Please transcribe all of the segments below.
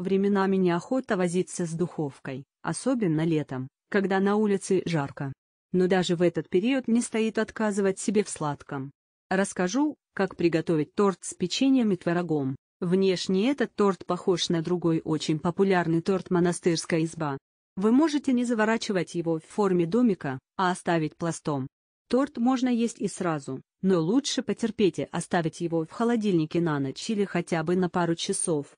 Временами неохота возиться с духовкой, особенно летом, когда на улице жарко. Но даже в этот период не стоит отказывать себе в сладком. Расскажу, как приготовить торт с печеньем и творогом. Внешне этот торт похож на другой очень популярный торт «Монастырская изба». Вы можете не заворачивать его в форме домика, а оставить пластом. Торт можно есть и сразу, но лучше потерпите оставить его в холодильнике на ночь или хотя бы на пару часов.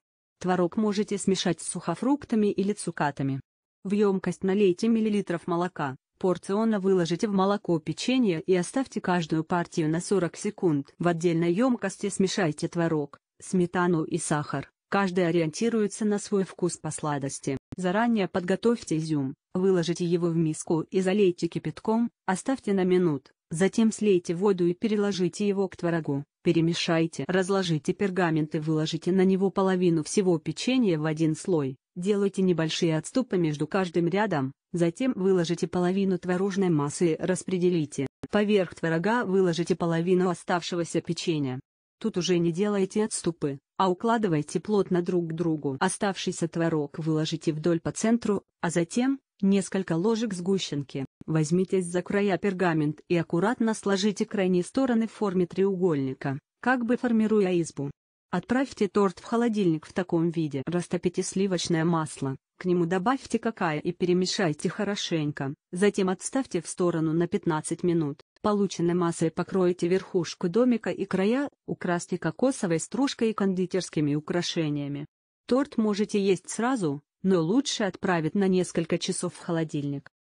Творог можете смешать с сухофруктами или цукатами. В емкость налейте миллилитров молока, порционно выложите в молоко печенье и оставьте каждую партию на 40 секунд. В отдельной емкости смешайте творог, сметану и сахар. Каждый ориентируется на свой вкус по сладости. Заранее подготовьте изюм, выложите его в миску и залейте кипятком, оставьте на минут, Затем слейте воду и переложите его к творогу, перемешайте. Разложите пергамент и выложите на него половину всего печенья в один слой. Делайте небольшие отступы между каждым рядом, затем выложите половину творожной массы и распределите. Поверх творога выложите половину оставшегося печенья. Тут уже не делайте отступы, а укладывайте плотно друг к другу. Оставшийся творог выложите вдоль по центру, а затем, Несколько ложек сгущенки. Возьмитесь за края пергамент и аккуратно сложите крайние стороны в форме треугольника, как бы формируя избу. Отправьте торт в холодильник в таком виде. Растопите сливочное масло, к нему добавьте какао и перемешайте хорошенько, затем отставьте в сторону на 15 минут. Полученной массой покройте верхушку домика и края, украсьте кокосовой стружкой и кондитерскими украшениями. Торт можете есть сразу, но лучше отправить на несколько часов в холодильник.